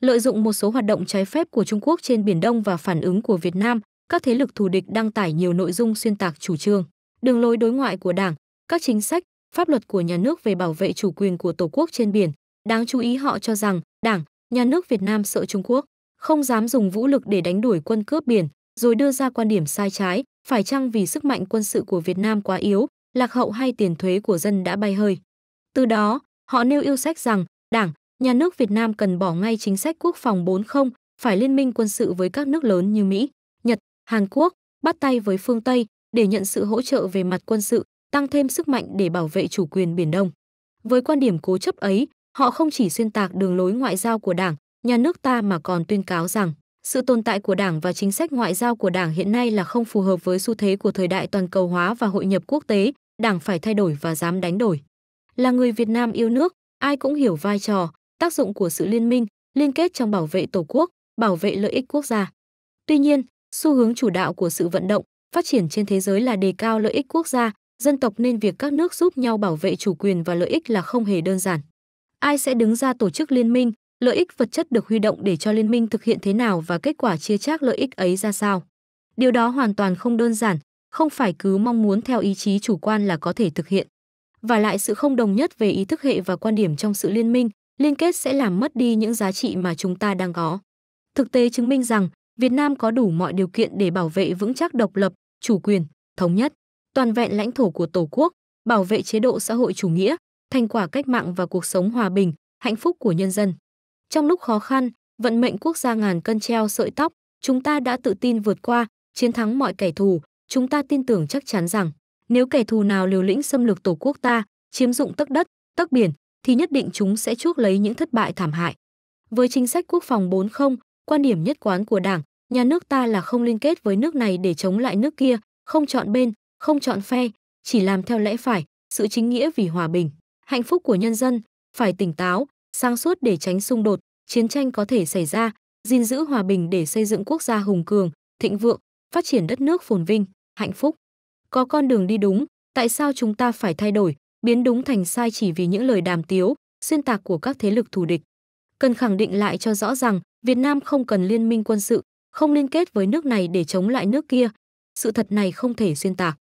lợi dụng một số hoạt động trái phép của Trung Quốc trên Biển Đông và phản ứng của Việt Nam, các thế lực thù địch đăng tải nhiều nội dung xuyên tạc chủ trương, đường lối đối ngoại của Đảng, các chính sách, pháp luật của nhà nước về bảo vệ chủ quyền của Tổ quốc trên biển. Đáng chú ý họ cho rằng Đảng, nhà nước Việt Nam sợ Trung Quốc, không dám dùng vũ lực để đánh đuổi quân cướp biển, rồi đưa ra quan điểm sai trái, phải chăng vì sức mạnh quân sự của Việt Nam quá yếu, lạc hậu hay tiền thuế của dân đã bay hơi. Từ đó, họ nêu yêu sách rằng Đảng, nhà nước Việt Nam cần bỏ ngay chính sách quốc phòng 40, phải liên minh quân sự với các nước lớn như Mỹ, Nhật, Hàn Quốc, bắt tay với phương Tây để nhận sự hỗ trợ về mặt quân sự, tăng thêm sức mạnh để bảo vệ chủ quyền Biển Đông. Với quan điểm cố chấp ấy, họ không chỉ xuyên tạc đường lối ngoại giao của Đảng, nhà nước ta mà còn tuyên cáo rằng sự tồn tại của Đảng và chính sách ngoại giao của Đảng hiện nay là không phù hợp với xu thế của thời đại toàn cầu hóa và hội nhập quốc tế, Đảng phải thay đổi và dám đánh đổi. Là người Việt Nam yêu nước, ai cũng hiểu vai trò, tác dụng của sự liên minh, liên kết trong bảo vệ Tổ quốc, bảo vệ lợi ích quốc gia. Tuy nhiên, xu hướng chủ đạo của sự vận động, phát triển trên thế giới là đề cao lợi ích quốc gia, dân tộc nên việc các nước giúp nhau bảo vệ chủ quyền và lợi ích là không hề đơn giản. Ai sẽ đứng ra tổ chức liên minh, lợi ích vật chất được huy động để cho liên minh thực hiện thế nào và kết quả chia chác lợi ích ấy ra sao? Điều đó hoàn toàn không đơn giản, không phải cứ mong muốn theo ý chí chủ quan là có thể thực hiện. Và lại sự không đồng nhất về ý thức hệ và quan điểm trong sự liên minh, liên kết sẽ làm mất đi những giá trị mà chúng ta đang có. Thực tế chứng minh rằng Việt Nam có đủ mọi điều kiện để bảo vệ vững chắc độc lập, chủ quyền, thống nhất, toàn vẹn lãnh thổ của Tổ quốc, bảo vệ chế độ xã hội chủ nghĩa, thành quả cách mạng và cuộc sống hòa bình, hạnh phúc của nhân dân. Trong lúc khó khăn, vận mệnh quốc gia ngàn cân treo sợi tóc, chúng ta đã tự tin vượt qua, chiến thắng mọi kẻ thù, chúng ta tin tưởng chắc chắn rằng nếu kẻ thù nào liều lĩnh xâm lược tổ quốc ta, chiếm dụng tất đất, tất biển, thì nhất định chúng sẽ chuốc lấy những thất bại thảm hại. Với chính sách quốc phòng 40, quan điểm nhất quán của Đảng, nhà nước ta là không liên kết với nước này để chống lại nước kia, không chọn bên, không chọn phe, chỉ làm theo lẽ phải, sự chính nghĩa vì hòa bình, hạnh phúc của nhân dân, phải tỉnh táo, sáng suốt để tránh xung đột, chiến tranh có thể xảy ra, gìn giữ hòa bình để xây dựng quốc gia hùng cường, thịnh vượng, phát triển đất nước phồn vinh, hạnh phúc. Có con đường đi đúng, tại sao chúng ta phải thay đổi? biến đúng thành sai chỉ vì những lời đàm tiếu, xuyên tạc của các thế lực thù địch. Cần khẳng định lại cho rõ rằng Việt Nam không cần liên minh quân sự, không liên kết với nước này để chống lại nước kia. Sự thật này không thể xuyên tạc.